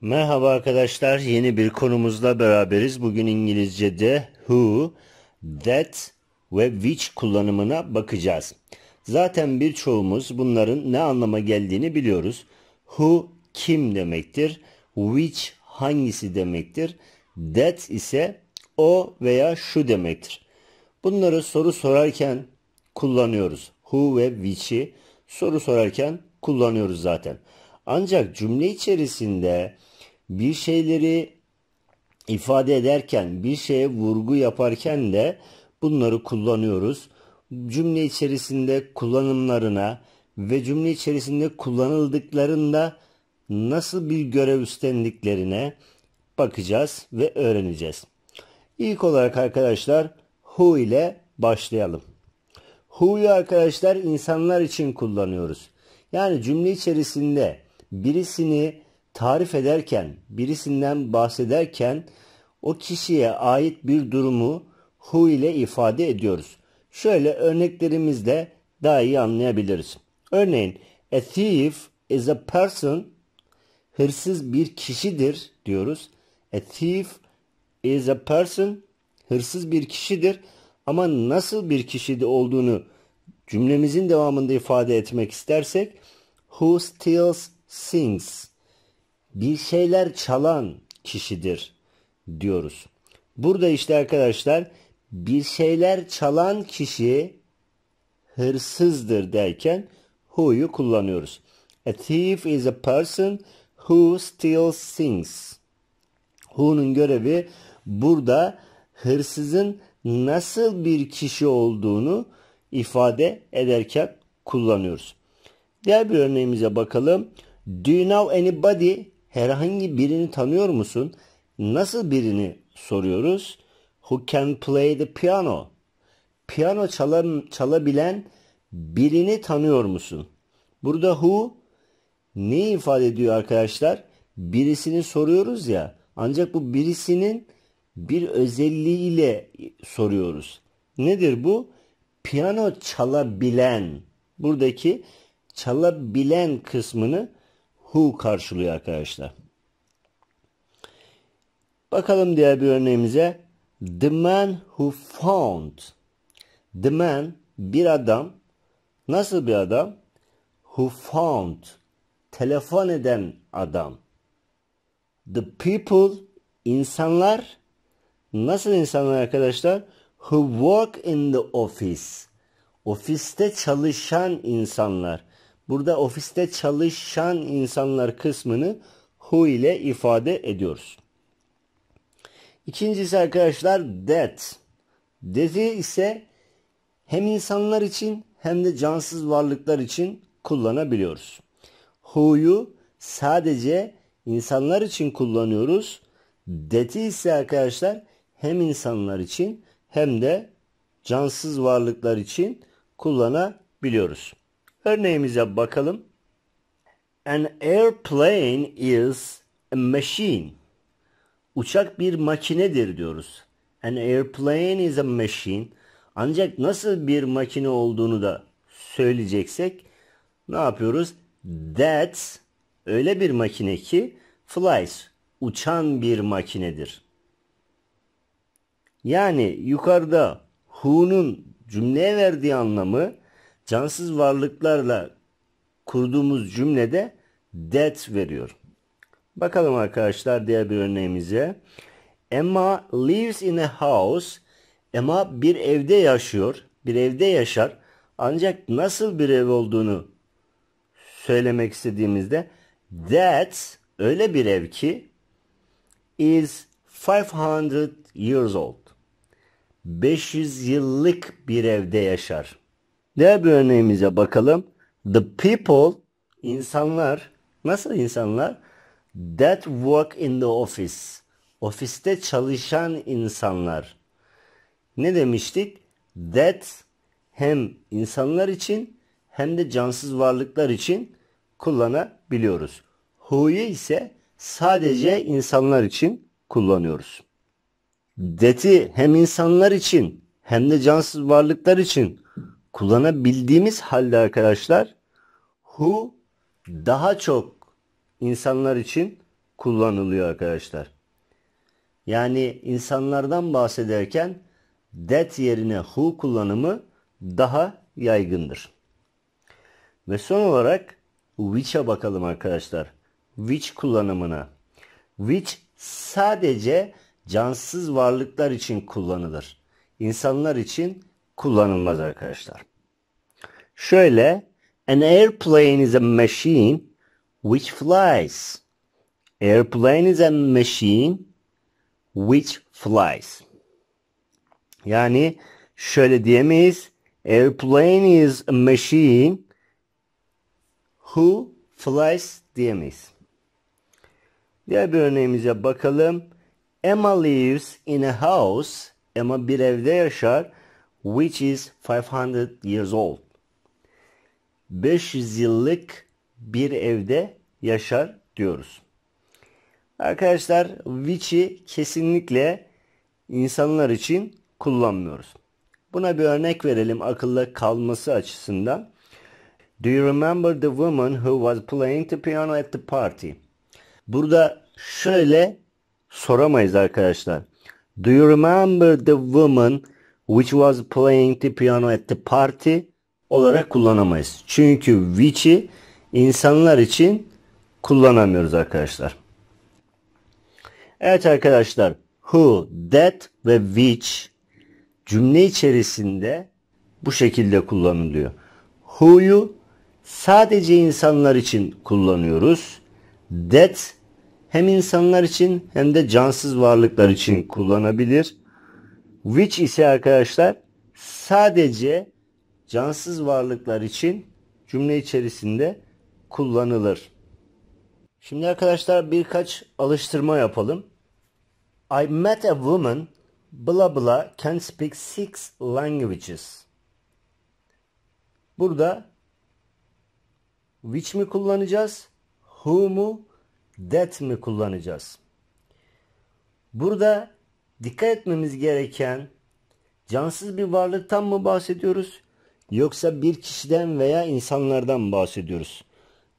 Merhaba arkadaşlar. Yeni bir konumuzla beraberiz. Bugün İngilizce'de who, that ve which kullanımına bakacağız. Zaten birçoğumuz bunların ne anlama geldiğini biliyoruz. Who kim demektir? Which hangisi demektir? That ise o veya şu demektir. Bunları soru sorarken kullanıyoruz. Who ve which'i soru sorarken kullanıyoruz zaten. Ancak cümle içerisinde bir şeyleri ifade ederken, bir şeye vurgu yaparken de bunları kullanıyoruz. Cümle içerisinde kullanımlarına ve cümle içerisinde kullanıldıklarında nasıl bir görev üstlendiklerine bakacağız ve öğreneceğiz. İlk olarak arkadaşlar who ile başlayalım. Who'yu arkadaşlar insanlar için kullanıyoruz. Yani cümle içerisinde birisini tarif ederken, birisinden bahsederken o kişiye ait bir durumu hu ile ifade ediyoruz. Şöyle örneklerimizle daha iyi anlayabiliriz. Örneğin a thief is a person hırsız bir kişidir diyoruz. A thief is a person hırsız bir kişidir ama nasıl bir kişide olduğunu cümlemizin devamında ifade etmek istersek who steals things bir şeyler çalan kişidir diyoruz. Burada işte arkadaşlar bir şeyler çalan kişi hırsızdır derken who'yu kullanıyoruz. A thief is a person who steals things. Who'nun görevi burada hırsızın nasıl bir kişi olduğunu ifade ederken kullanıyoruz. Diğer bir örneğimize bakalım. Do you know anybody herhangi birini tanıyor musun? Nasıl birini soruyoruz? Who can play the piano? Piyano çalan, çalabilen birini tanıyor musun? Burada who ne ifade ediyor arkadaşlar? Birisini soruyoruz ya. Ancak bu birisinin bir özelliğiyle soruyoruz. Nedir bu? Piyano çalabilen. Buradaki çalabilen kısmını who karşılıyor arkadaşlar. Bakalım diğer bir örneğimize. The man who found. The man bir adam. Nasıl bir adam? Who found. Telefon eden adam. The people insanlar. Nasıl insanlar arkadaşlar? Who work in the office. Ofiste çalışan insanlar. Burada ofiste çalışan insanlar kısmını who ile ifade ediyoruz. İkincisi arkadaşlar that. That'i ise hem insanlar için hem de cansız varlıklar için kullanabiliyoruz. Who'yu sadece insanlar için kullanıyoruz. That'i ise arkadaşlar hem insanlar için hem de cansız varlıklar için kullanabiliyoruz. Örneğimize bakalım. An airplane is a machine. Uçak bir makinedir diyoruz. An airplane is a machine. Ancak nasıl bir makine olduğunu da söyleyeceksek ne yapıyoruz? That's öyle bir makine ki flies uçan bir makinedir. Yani yukarıda who'nun cümleye verdiği anlamı cansız varlıklarla kurduğumuz cümlede that veriyor. Bakalım arkadaşlar diğer bir örneğimize. Emma lives in a house. Emma bir evde yaşıyor. Bir evde yaşar. Ancak nasıl bir ev olduğunu söylemek istediğimizde that öyle bir ev ki is 500 years old. 500 yıllık bir evde yaşar. Diğer bir örneğimize bakalım. The people, insanlar, nasıl insanlar? That work in the office. Ofiste çalışan insanlar. Ne demiştik? That hem insanlar için hem de cansız varlıklar için kullanabiliyoruz. Who'yu ise sadece insanlar için kullanıyoruz. That'i hem insanlar için hem de cansız varlıklar için kullanabildiğimiz halde arkadaşlar who daha çok insanlar için kullanılıyor arkadaşlar. Yani insanlardan bahsederken that yerine who kullanımı daha yaygındır. Ve son olarak which'e bakalım arkadaşlar. Which kullanımına. Which sadece cansız varlıklar için kullanılır. İnsanlar için kullanılmaz arkadaşlar. Şöyle An airplane is a machine which flies. Airplane is a machine which flies. Yani şöyle diyemeyiz. Airplane is a machine who flies diyemeyiz. Diğer bir örneğimize bakalım. Emma lives in a house. Emma bir evde yaşar which is 500 years old. 500 yıllık bir evde yaşar diyoruz. Arkadaşlar which'i kesinlikle insanlar için kullanmıyoruz. Buna bir örnek verelim akılla kalması açısından. Do you remember the woman who was playing the piano at the party? Burada şöyle soramayız arkadaşlar. Do you remember the woman which was playing the piano at the party olarak kullanamayız. Çünkü which'i insanlar için kullanamıyoruz arkadaşlar. Evet arkadaşlar who, that ve which cümle içerisinde bu şekilde kullanılıyor. Who'yu sadece insanlar için kullanıyoruz. That hem insanlar için hem de cansız varlıklar için kullanabilir. Which ise arkadaşlar sadece cansız varlıklar için cümle içerisinde kullanılır. Şimdi arkadaşlar birkaç alıştırma yapalım. I met a woman bla bla can speak six languages. Burada which mi kullanacağız? Who mu? That mi kullanacağız? Burada dikkat etmemiz gereken cansız bir varlıktan mı bahsediyoruz yoksa bir kişiden veya insanlardan mı bahsediyoruz?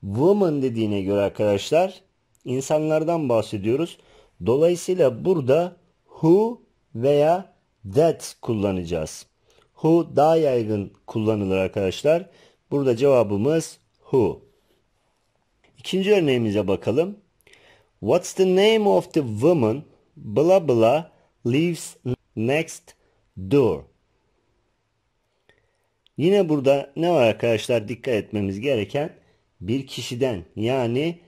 Woman dediğine göre arkadaşlar insanlardan bahsediyoruz. Dolayısıyla burada who veya that kullanacağız. Who daha yaygın kullanılır arkadaşlar. Burada cevabımız who. İkinci örneğimize bakalım. What's the name of the woman? Bla bla lives next door. Yine burada ne var arkadaşlar dikkat etmemiz gereken bir kişiden yani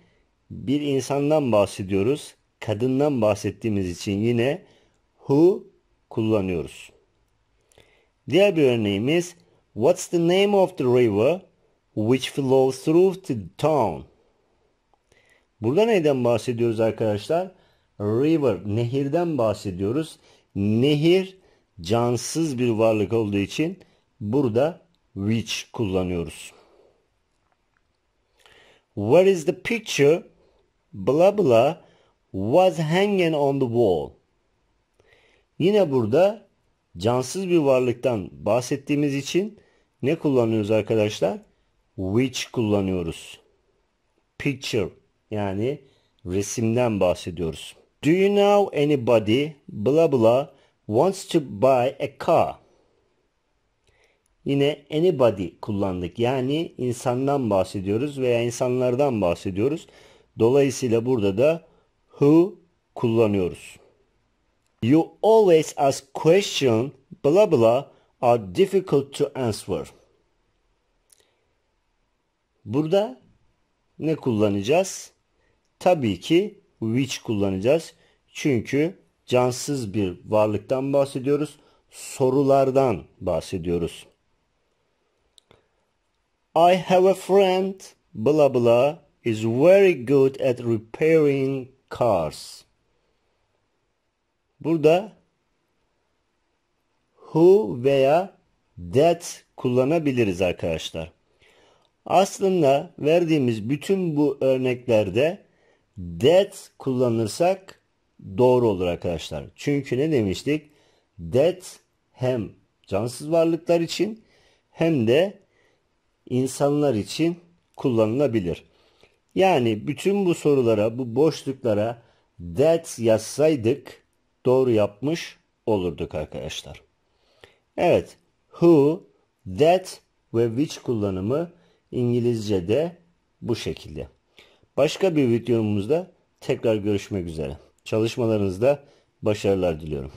bir insandan bahsediyoruz. Kadından bahsettiğimiz için yine who kullanıyoruz. Diğer bir örneğimiz What's the name of the river which flows through the town? Burada neyden bahsediyoruz arkadaşlar? river nehirden bahsediyoruz. Nehir cansız bir varlık olduğu için burada which kullanıyoruz. Where is the picture? Bla bla was hanging on the wall. Yine burada cansız bir varlıktan bahsettiğimiz için ne kullanıyoruz arkadaşlar? Which kullanıyoruz. Picture yani resimden bahsediyoruz. Do you know anybody blah blah wants to buy a car? Yine anybody kullandık. Yani insandan bahsediyoruz veya insanlardan bahsediyoruz. Dolayısıyla burada da who kullanıyoruz. You always ask question blah blah are difficult to answer. Burada ne kullanacağız? Tabii ki which kullanacağız. Çünkü cansız bir varlıktan bahsediyoruz. Sorulardan bahsediyoruz. I have a friend blah blah is very good at repairing cars. Burada who veya that kullanabiliriz arkadaşlar. Aslında verdiğimiz bütün bu örneklerde that kullanırsak doğru olur arkadaşlar. Çünkü ne demiştik? That hem cansız varlıklar için hem de insanlar için kullanılabilir. Yani bütün bu sorulara, bu boşluklara that yazsaydık doğru yapmış olurduk arkadaşlar. Evet, who, that ve which kullanımı İngilizce'de bu şekilde. Başka bir videomuzda tekrar görüşmek üzere. Çalışmalarınızda başarılar diliyorum.